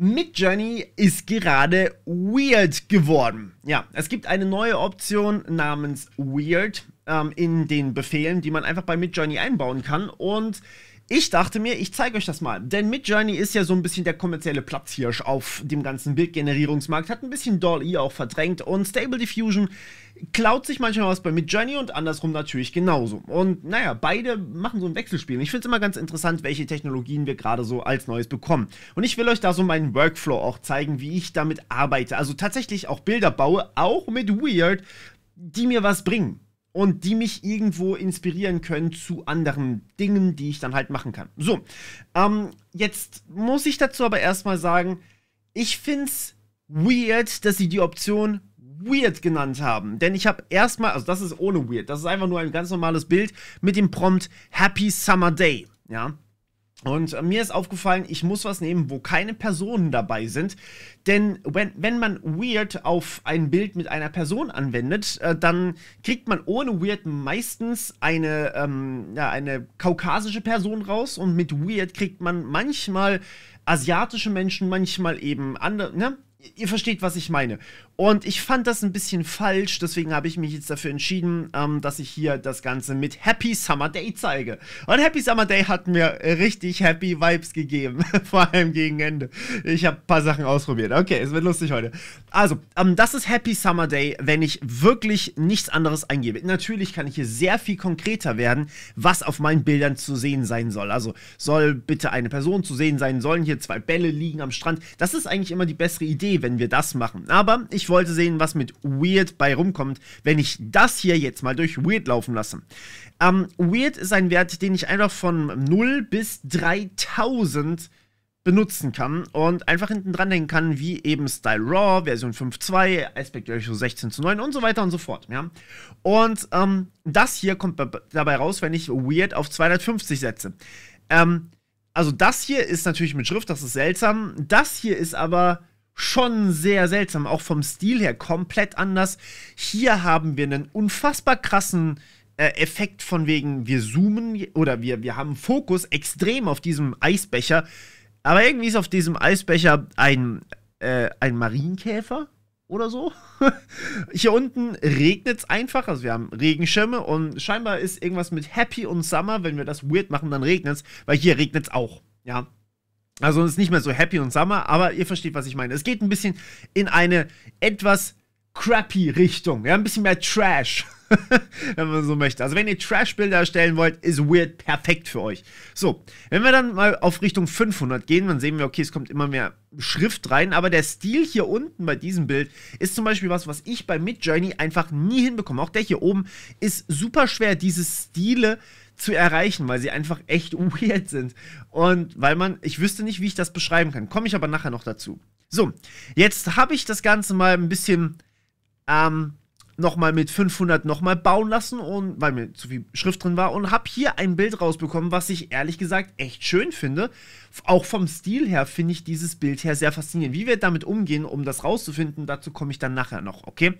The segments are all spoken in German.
Midjourney ist gerade weird geworden. Ja, es gibt eine neue Option namens Weird ähm, in den Befehlen, die man einfach bei Midjourney einbauen kann. Und ich dachte mir, ich zeige euch das mal. Denn Midjourney ist ja so ein bisschen der kommerzielle Platzhirsch auf dem ganzen Bildgenerierungsmarkt, hat ein bisschen Doll-E auch verdrängt und Stable Diffusion klaut sich manchmal was bei Midjourney und andersrum natürlich genauso. Und naja, beide machen so ein Wechselspiel. ich finde es immer ganz interessant, welche Technologien wir gerade so als Neues bekommen. Und ich will euch da so meinen Workflow auch zeigen, wie ich damit arbeite. Also tatsächlich auch Bilder baue, auch mit Weird, die mir was bringen und die mich irgendwo inspirieren können zu anderen Dingen, die ich dann halt machen kann. So, ähm, jetzt muss ich dazu aber erstmal sagen, ich find's weird, dass sie die Option weird genannt haben. Denn ich habe erstmal, also das ist ohne weird, das ist einfach nur ein ganz normales Bild mit dem Prompt Happy Summer Day. Ja, und mir ist aufgefallen, ich muss was nehmen, wo keine Personen dabei sind. Denn wenn, wenn man Weird auf ein Bild mit einer Person anwendet, äh, dann kriegt man ohne Weird meistens eine, ähm, ja, eine kaukasische Person raus. Und mit Weird kriegt man manchmal asiatische Menschen, manchmal eben andere. Ne? Ihr versteht, was ich meine. Und ich fand das ein bisschen falsch, deswegen habe ich mich jetzt dafür entschieden, ähm, dass ich hier das Ganze mit Happy Summer Day zeige. Und Happy Summer Day hat mir richtig Happy Vibes gegeben, vor allem gegen Ende. Ich habe ein paar Sachen ausprobiert. Okay, es wird lustig heute. Also, ähm, das ist Happy Summer Day, wenn ich wirklich nichts anderes eingebe. Natürlich kann ich hier sehr viel konkreter werden, was auf meinen Bildern zu sehen sein soll. Also, soll bitte eine Person zu sehen sein, sollen hier zwei Bälle liegen am Strand. Das ist eigentlich immer die bessere Idee, wenn wir das machen. Aber ich wollte sehen, was mit Weird bei rumkommt, wenn ich das hier jetzt mal durch Weird laufen lasse. Ähm, Weird ist ein Wert, den ich einfach von 0 bis 3000 benutzen kann und einfach hinten dran hängen kann, wie eben Style Raw, Version 5.2, Aspect Ratio 16 zu 9 und so weiter und so fort. Ja? Und ähm, das hier kommt dabei raus, wenn ich Weird auf 250 setze. Ähm, also das hier ist natürlich mit Schrift, das ist seltsam. Das hier ist aber schon sehr seltsam, auch vom Stil her komplett anders. Hier haben wir einen unfassbar krassen äh, Effekt von wegen, wir zoomen oder wir, wir haben Fokus extrem auf diesem Eisbecher. Aber irgendwie ist auf diesem Eisbecher ein, äh, ein Marienkäfer oder so. Hier unten regnet es einfach. Also wir haben Regenschirme und scheinbar ist irgendwas mit Happy und Summer. Wenn wir das weird machen, dann regnet es, weil hier regnet es auch. Ja, also es ist nicht mehr so happy und summer, aber ihr versteht, was ich meine. Es geht ein bisschen in eine etwas crappy Richtung. Ja, ein bisschen mehr Trash, wenn man so möchte. Also wenn ihr Trash-Bilder erstellen wollt, ist Weird perfekt für euch. So, wenn wir dann mal auf Richtung 500 gehen, dann sehen wir, okay, es kommt immer mehr Schrift rein, aber der Stil hier unten bei diesem Bild ist zum Beispiel was, was ich bei Midjourney einfach nie hinbekomme. Auch der hier oben ist super schwer, diese Stile äh, zu erreichen, weil sie einfach echt weird sind. Und weil man, ich wüsste nicht, wie ich das beschreiben kann. Komme ich aber nachher noch dazu. So, jetzt habe ich das Ganze mal ein bisschen ähm, nochmal mit 500 nochmal bauen lassen, und, weil mir zu viel Schrift drin war. Und habe hier ein Bild rausbekommen, was ich ehrlich gesagt echt schön finde. Auch vom Stil her finde ich dieses Bild her sehr faszinierend. Wie wir damit umgehen, um das rauszufinden, dazu komme ich dann nachher noch, okay?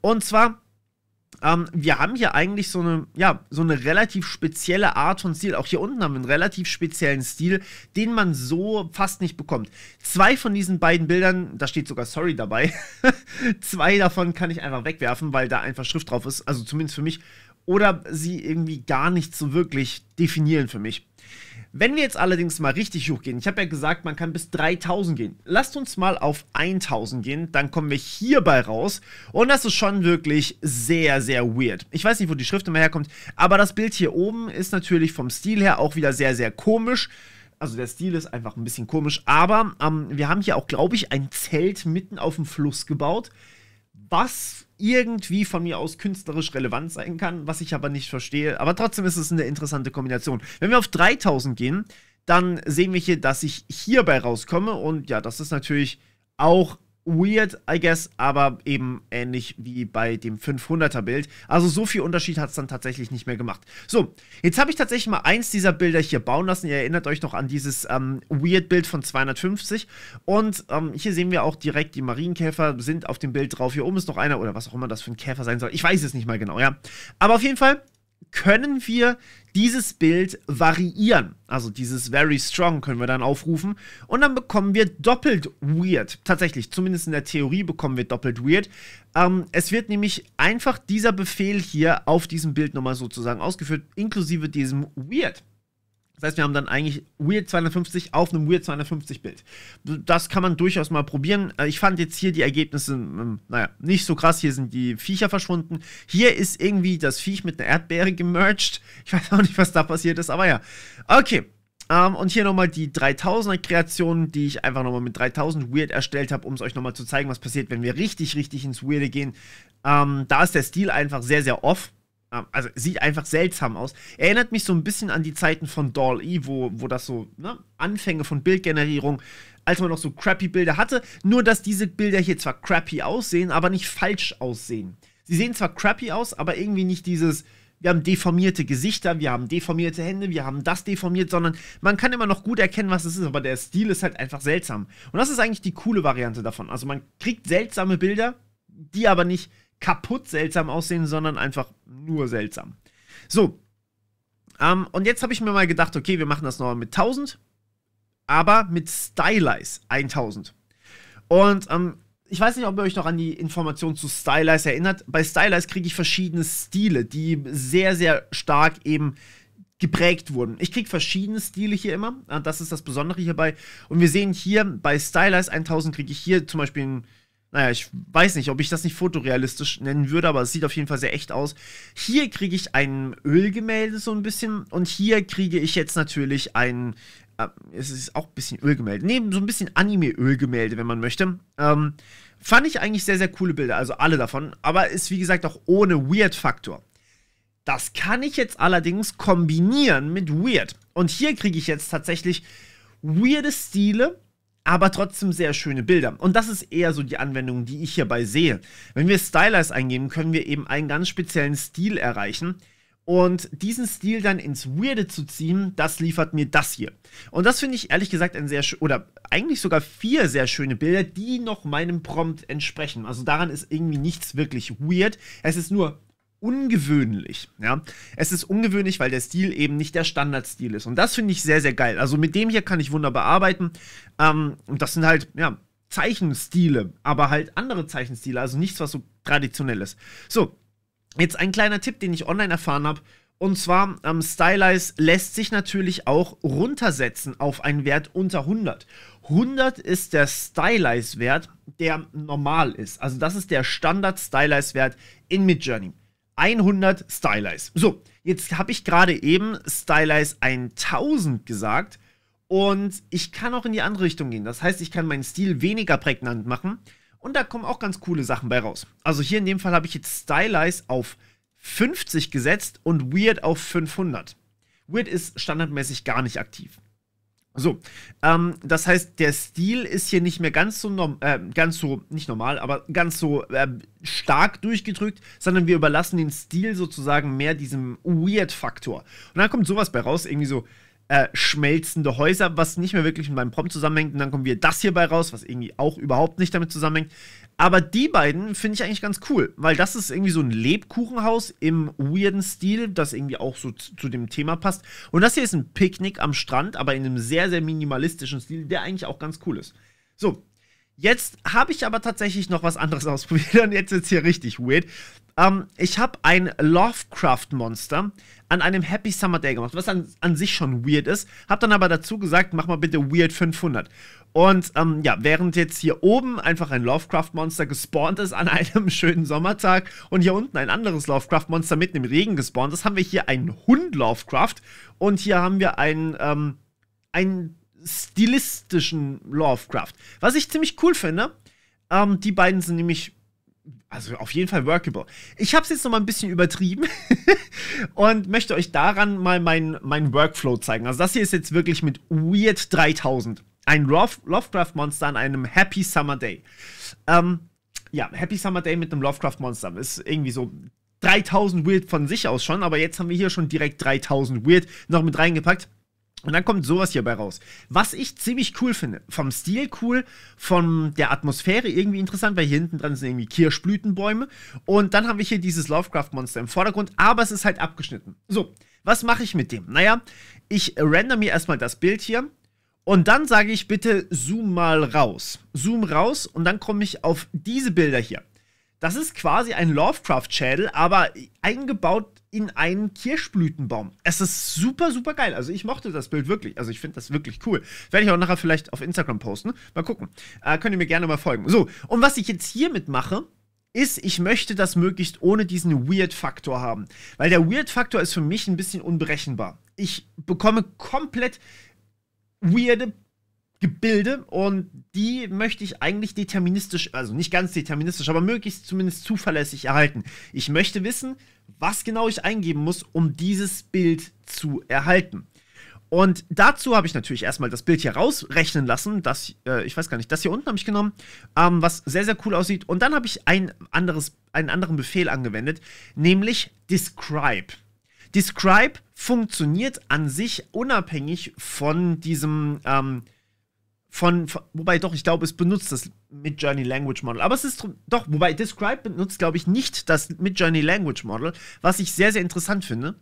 Und zwar ähm, wir haben hier eigentlich so eine, ja, so eine relativ spezielle Art von Stil. Auch hier unten haben wir einen relativ speziellen Stil, den man so fast nicht bekommt. Zwei von diesen beiden Bildern, da steht sogar Sorry dabei, zwei davon kann ich einfach wegwerfen, weil da einfach Schrift drauf ist, also zumindest für mich. Oder sie irgendwie gar nicht so wirklich definieren für mich. Wenn wir jetzt allerdings mal richtig hochgehen, ich habe ja gesagt, man kann bis 3000 gehen. Lasst uns mal auf 1000 gehen, dann kommen wir hierbei raus. Und das ist schon wirklich sehr, sehr weird. Ich weiß nicht, wo die Schrift immer herkommt, aber das Bild hier oben ist natürlich vom Stil her auch wieder sehr, sehr komisch. Also der Stil ist einfach ein bisschen komisch, aber ähm, wir haben hier auch, glaube ich, ein Zelt mitten auf dem Fluss gebaut, was irgendwie von mir aus künstlerisch relevant sein kann, was ich aber nicht verstehe. Aber trotzdem ist es eine interessante Kombination. Wenn wir auf 3000 gehen, dann sehen wir hier, dass ich hierbei rauskomme. Und ja, das ist natürlich auch weird, I guess, aber eben ähnlich wie bei dem 500er Bild. Also so viel Unterschied hat es dann tatsächlich nicht mehr gemacht. So, jetzt habe ich tatsächlich mal eins dieser Bilder hier bauen lassen. Ihr erinnert euch noch an dieses ähm, weird Bild von 250 und ähm, hier sehen wir auch direkt die Marienkäfer sind auf dem Bild drauf. Hier oben ist noch einer oder was auch immer das für ein Käfer sein soll. Ich weiß es nicht mal genau, ja. Aber auf jeden Fall können wir dieses Bild variieren. Also dieses Very Strong können wir dann aufrufen. Und dann bekommen wir doppelt Weird. Tatsächlich, zumindest in der Theorie bekommen wir doppelt Weird. Ähm, es wird nämlich einfach dieser Befehl hier auf diesem Bild nochmal sozusagen ausgeführt, inklusive diesem Weird. Das heißt, wir haben dann eigentlich Weird 250 auf einem Weird 250 Bild. Das kann man durchaus mal probieren. Äh, ich fand jetzt hier die Ergebnisse, ähm, naja, nicht so krass. Hier sind die Viecher verschwunden. Hier ist irgendwie das Viech mit einer Erdbeere gemerged. Ich weiß auch nicht, was da passiert ist, aber ja. Okay. Um, ähm, und hier nochmal die 3000 er kreation die ich einfach nochmal mit 3000 Weird erstellt habe, um es euch nochmal zu zeigen, was passiert, wenn wir richtig, richtig ins Weirde gehen. Um, ähm, da ist der Stil einfach sehr, sehr off. Ähm, also sieht einfach seltsam aus. Erinnert mich so ein bisschen an die Zeiten von Doll-E, wo, wo das so, ne, Anfänge von Bildgenerierung, als man noch so crappy Bilder hatte. Nur, dass diese Bilder hier zwar crappy aussehen, aber nicht falsch aussehen. Sie sehen zwar crappy aus, aber irgendwie nicht dieses, wir haben deformierte Gesichter, wir haben deformierte Hände, wir haben das deformiert, sondern man kann immer noch gut erkennen, was es ist, aber der Stil ist halt einfach seltsam. Und das ist eigentlich die coole Variante davon. Also man kriegt seltsame Bilder, die aber nicht kaputt seltsam aussehen, sondern einfach nur seltsam. So. Ähm, und jetzt habe ich mir mal gedacht, okay, wir machen das nochmal mit 1000, aber mit Stylize 1000. Und ähm, ich weiß nicht, ob ihr euch noch an die Information zu Stylize erinnert. Bei Stylize kriege ich verschiedene Stile, die sehr, sehr stark eben geprägt wurden. Ich kriege verschiedene Stile hier immer. Das ist das Besondere hierbei. Und wir sehen hier bei Stylize 1000 kriege ich hier zum Beispiel einen naja, ich weiß nicht, ob ich das nicht fotorealistisch nennen würde, aber es sieht auf jeden Fall sehr echt aus. Hier kriege ich ein Ölgemälde so ein bisschen und hier kriege ich jetzt natürlich ein, äh, es ist auch ein bisschen Ölgemälde, nee, so ein bisschen Anime-Ölgemälde, wenn man möchte. Ähm, fand ich eigentlich sehr, sehr coole Bilder, also alle davon, aber ist wie gesagt auch ohne Weird-Faktor. Das kann ich jetzt allerdings kombinieren mit Weird. Und hier kriege ich jetzt tatsächlich weirde Stile, aber trotzdem sehr schöne Bilder. Und das ist eher so die Anwendung, die ich hierbei sehe. Wenn wir Stylize eingeben, können wir eben einen ganz speziellen Stil erreichen. Und diesen Stil dann ins Weirde zu ziehen, das liefert mir das hier. Und das finde ich ehrlich gesagt ein sehr, oder eigentlich sogar vier sehr schöne Bilder, die noch meinem Prompt entsprechen. Also daran ist irgendwie nichts wirklich weird. Es ist nur ungewöhnlich. Ja? Es ist ungewöhnlich, weil der Stil eben nicht der Standardstil ist. Und das finde ich sehr, sehr geil. Also mit dem hier kann ich wunderbar arbeiten. Ähm, und das sind halt, ja, Zeichenstile, aber halt andere Zeichenstile, also nichts, was so traditionell ist. So, jetzt ein kleiner Tipp, den ich online erfahren habe. Und zwar, ähm, Stylize lässt sich natürlich auch runtersetzen auf einen Wert unter 100. 100 ist der Stylize-Wert, der normal ist. Also das ist der Standard-Stylize-Wert in Midjourney. 100 Stylize. So, jetzt habe ich gerade eben Stylize 1000 gesagt und ich kann auch in die andere Richtung gehen. Das heißt, ich kann meinen Stil weniger prägnant machen und da kommen auch ganz coole Sachen bei raus. Also hier in dem Fall habe ich jetzt Stylize auf 50 gesetzt und Weird auf 500. Weird ist standardmäßig gar nicht aktiv. So, ähm, das heißt, der Stil ist hier nicht mehr ganz so, äh, ganz so nicht normal, aber ganz so äh, stark durchgedrückt, sondern wir überlassen den Stil sozusagen mehr diesem Weird-Faktor. Und dann kommt sowas bei raus, irgendwie so äh, schmelzende Häuser, was nicht mehr wirklich mit meinem Prompt zusammenhängt. Und dann kommen wir das hier bei raus, was irgendwie auch überhaupt nicht damit zusammenhängt. Aber die beiden finde ich eigentlich ganz cool, weil das ist irgendwie so ein Lebkuchenhaus im weirden Stil, das irgendwie auch so zu, dem Thema passt. Und das hier ist ein Picknick am Strand, aber in einem sehr, sehr minimalistischen Stil, der eigentlich auch ganz cool ist. So, jetzt habe ich aber tatsächlich noch was anderes ausprobiert und jetzt ist es hier richtig weird. Ähm, ich habe ein Lovecraft-Monster, an einem Happy Summer Day gemacht, was an, an sich schon weird ist. Hab dann aber dazu gesagt, mach mal bitte Weird 500. Und ähm, ja, während jetzt hier oben einfach ein Lovecraft-Monster gespawnt ist an einem schönen Sommertag und hier unten ein anderes Lovecraft-Monster mitten im Regen gespawnt ist, haben wir hier einen Hund Lovecraft und hier haben wir einen, ähm, einen stilistischen Lovecraft. Was ich ziemlich cool finde, ähm, die beiden sind nämlich also auf jeden Fall workable. Ich habe es jetzt noch mal ein bisschen übertrieben und möchte euch daran mal meinen mein Workflow zeigen. Also das hier ist jetzt wirklich mit Weird 3000. Ein Lovecraft-Monster an einem Happy Summer Day. Ähm, ja, Happy Summer Day mit einem Lovecraft-Monster. Ist irgendwie so 3000 Weird von sich aus schon, aber jetzt haben wir hier schon direkt 3000 Weird noch mit reingepackt. Und dann kommt sowas hierbei raus. Was ich ziemlich cool finde. Vom Stil cool, von der Atmosphäre irgendwie interessant, weil hier hinten dran sind irgendwie Kirschblütenbäume. Und dann haben wir hier dieses Lovecraft-Monster im Vordergrund, aber es ist halt abgeschnitten. So, was mache ich mit dem? Naja, ich render mir erstmal das Bild hier. Und dann sage ich bitte, zoom mal raus. Zoom raus und dann komme ich auf diese Bilder hier. Das ist quasi ein Lovecraft-Schädel, aber eingebaut in einen Kirschblütenbaum. Es ist super, super geil. Also ich mochte das Bild wirklich. Also ich finde das wirklich cool. Werde ich auch nachher vielleicht auf Instagram posten. Mal gucken. Äh, könnt ihr mir gerne mal folgen. So, und was ich jetzt hiermit mache, ist, ich möchte das möglichst ohne diesen Weird-Faktor haben. Weil der Weird-Faktor ist für mich ein bisschen unberechenbar. Ich bekomme komplett weirde Gebilde und die möchte ich eigentlich deterministisch, also nicht ganz deterministisch, aber möglichst zumindest zuverlässig erhalten. Ich möchte wissen, was genau ich eingeben muss, um dieses Bild zu erhalten. Und dazu habe ich natürlich erstmal das Bild hier rausrechnen lassen. Das, äh, ich weiß gar nicht, das hier unten habe ich genommen, ähm, was sehr, sehr cool aussieht. Und dann habe ich ein anderes, einen anderen Befehl angewendet, nämlich Describe. Describe funktioniert an sich unabhängig von diesem. Ähm, von, von, wobei doch, ich glaube, es benutzt das Midjourney Language Model. Aber es ist doch, wobei Describe benutzt, glaube ich, nicht das Midjourney Language Model, was ich sehr, sehr interessant finde.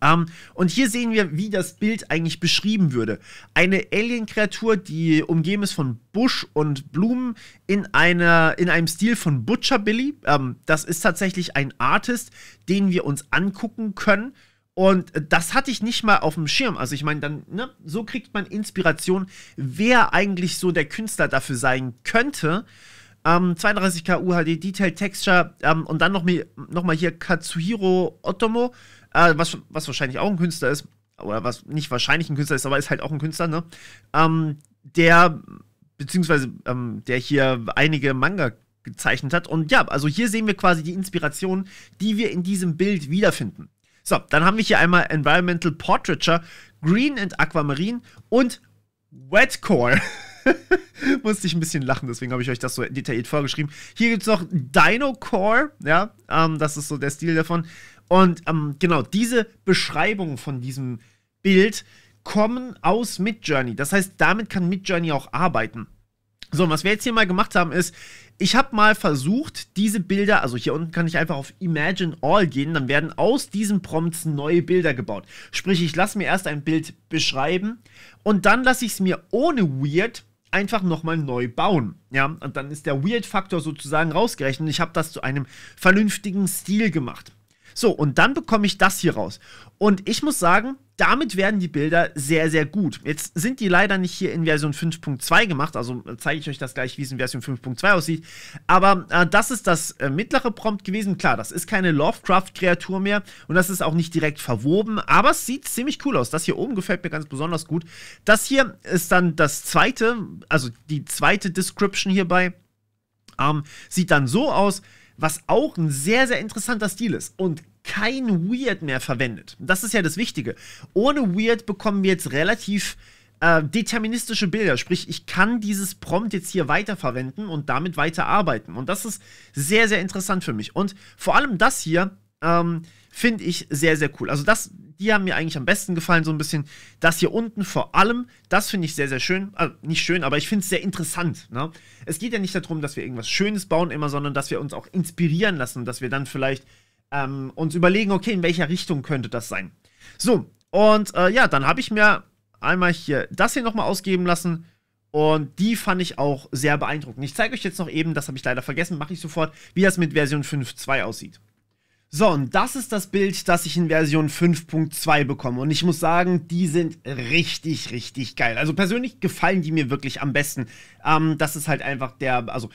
Ähm, und hier sehen wir, wie das Bild eigentlich beschrieben würde. Eine Alien-Kreatur, die umgeben ist von Busch und Blumen in, einer, in einem Stil von Butcher Billy. Ähm, das ist tatsächlich ein Artist, den wir uns angucken können. Und das hatte ich nicht mal auf dem Schirm. Also ich meine, dann, ne, so kriegt man Inspiration, wer eigentlich so der Künstler dafür sein könnte. Ähm, 32 K UHD Detail Texture ähm, und dann nochmal noch mal hier Katsuhiro Otomo, äh, was, was wahrscheinlich auch ein Künstler ist, oder was nicht wahrscheinlich ein Künstler ist, aber ist halt auch ein Künstler, ne? Ähm, der, beziehungsweise ähm, der hier einige Manga gezeichnet hat. Und ja, also hier sehen wir quasi die Inspiration, die wir in diesem Bild wiederfinden. So, dann haben wir hier einmal Environmental Portraiture, Green and Aquamarine und Wetcore. Musste ich ein bisschen lachen, deswegen habe ich euch das so detailliert vorgeschrieben. Hier gibt es noch Dino Core, ja, ähm, das ist so der Stil davon. Und ähm, genau, diese Beschreibung von diesem Bild kommen aus Midjourney. Das heißt, damit kann Midjourney auch arbeiten. So, und was wir jetzt hier mal gemacht haben, ist, ich habe mal versucht, diese Bilder, also hier unten kann ich einfach auf Imagine All gehen, dann werden aus diesen Prompts neue Bilder gebaut. Sprich, ich lasse mir erst ein Bild beschreiben und dann lasse ich es mir ohne Weird einfach nochmal neu bauen. Ja, und dann ist der Weird-Faktor sozusagen rausgerechnet. Ich habe das zu einem vernünftigen Stil gemacht. So, und dann bekomme ich das hier raus. Und ich muss sagen, damit werden die Bilder sehr, sehr gut. Jetzt sind die leider nicht hier in Version 5.2 gemacht, also äh, zeige ich euch das gleich, wie es in Version 5.2 aussieht. Aber äh, das ist das äh, mittlere Prompt gewesen. Klar, das ist keine Lovecraft-Kreatur mehr und das ist auch nicht direkt verwoben, aber es sieht ziemlich cool aus. Das hier oben gefällt mir ganz besonders gut. Das hier ist dann das zweite, also die zweite Description hierbei. Ähm, sieht dann so aus, was auch ein sehr, sehr interessanter Stil ist. Und kein Weird mehr verwendet. Das ist ja das Wichtige. Ohne Weird bekommen wir jetzt relativ äh, deterministische Bilder. Sprich, ich kann dieses Prompt jetzt hier weiterverwenden und damit weiterarbeiten. Und das ist sehr, sehr interessant für mich. Und vor allem das hier ähm, finde ich sehr, sehr cool. Also das, die haben mir eigentlich am besten gefallen, so ein bisschen. Das hier unten vor allem, das finde ich sehr, sehr schön. Also nicht schön, aber ich finde es sehr interessant. Ne? Es geht ja nicht darum, dass wir irgendwas Schönes bauen immer, sondern dass wir uns auch inspirieren lassen, dass wir dann vielleicht ähm, und überlegen, okay, in welcher Richtung könnte das sein. So, und äh, ja, dann habe ich mir einmal hier das hier nochmal ausgeben lassen. Und die fand ich auch sehr beeindruckend. Ich zeige euch jetzt noch eben, das habe ich leider vergessen, mache ich sofort, wie das mit Version 5.2 aussieht. So, und das ist das Bild, das ich in Version 5.2 bekomme. Und ich muss sagen, die sind richtig, richtig geil. Also persönlich gefallen die mir wirklich am besten. Ähm, das ist halt einfach der, also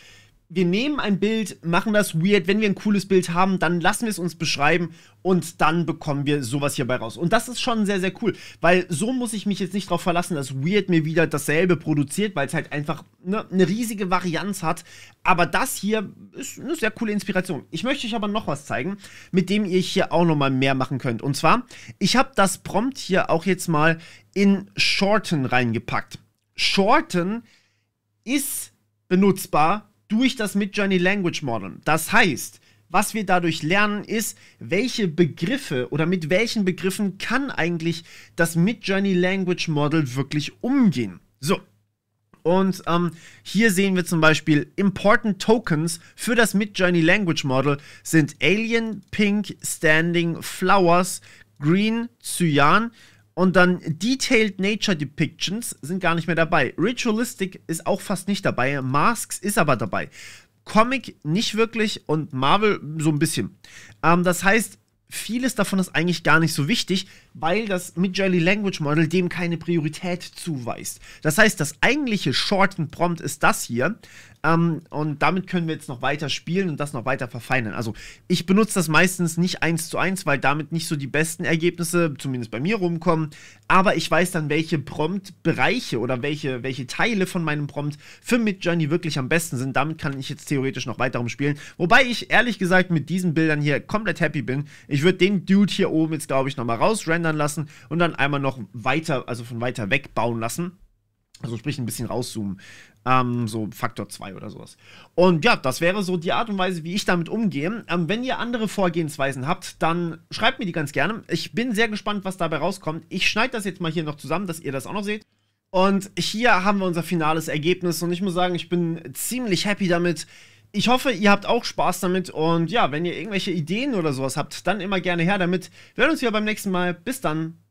wir nehmen ein Bild, machen das weird. Wenn wir ein cooles Bild haben, dann lassen wir es uns beschreiben und dann bekommen wir sowas hierbei raus. Und das ist schon sehr, sehr cool, weil so muss ich mich jetzt nicht darauf verlassen, dass Weird mir wieder dasselbe produziert, weil es halt einfach ne, eine riesige Varianz hat. Aber das hier ist eine sehr coole Inspiration. Ich möchte euch aber noch was zeigen, mit dem ihr hier auch nochmal mehr machen könnt. Und zwar, ich habe das Prompt hier auch jetzt mal in Shorten reingepackt. Shorten ist benutzbar durch das Midjourney Language Model. Das heißt, was wir dadurch lernen, ist, welche Begriffe oder mit welchen Begriffen kann eigentlich das Midjourney Language Model wirklich umgehen. So. Und ähm, hier sehen wir zum Beispiel Important Tokens für das Midjourney Language Model sind Alien, Pink, Standing, Flowers, Green, Cyan, und dann Detailed Nature Depictions sind gar nicht mehr dabei. Ritualistic ist auch fast nicht dabei. Masks ist aber dabei. Comic nicht wirklich und Marvel so ein bisschen. Ähm, das heißt, vieles davon ist eigentlich gar nicht so wichtig, weil das Mid-Journey Language Model dem keine Priorität zuweist. Das heißt, das eigentliche Shorten Prompt ist das hier. Ähm, und damit können wir jetzt noch weiter spielen und das noch weiter verfeinern. Also ich benutze das meistens nicht eins zu eins, weil damit nicht so die besten Ergebnisse, zumindest bei mir, rumkommen. Aber ich weiß dann, welche Prompt-Bereiche oder welche, welche Teile von meinem Prompt für Midjourney wirklich am besten sind. Damit kann ich jetzt theoretisch noch weiter rumspielen. Wobei ich ehrlich gesagt mit diesen Bildern hier komplett happy bin. Ich würde den Dude hier oben jetzt, glaube ich, nochmal rausrendern verändern lassen und dann einmal noch weiter, also von weiter weg bauen lassen. Also sprich ein bisschen rauszoomen. Ähm, so Faktor 2 oder sowas. Und ja, das wäre so die Art und Weise, wie ich damit umgehe. Ähm, wenn ihr andere Vorgehensweisen habt, dann schreibt mir die ganz gerne. Ich bin sehr gespannt, was dabei rauskommt. Ich schneide das jetzt mal hier noch zusammen, dass ihr das auch noch seht. Und hier haben wir unser finales Ergebnis und ich muss sagen, ich bin ziemlich happy damit ich hoffe, ihr habt auch Spaß damit und ja, wenn ihr irgendwelche Ideen oder sowas habt, dann immer gerne her damit. Wir hören uns wieder beim nächsten Mal. Bis dann.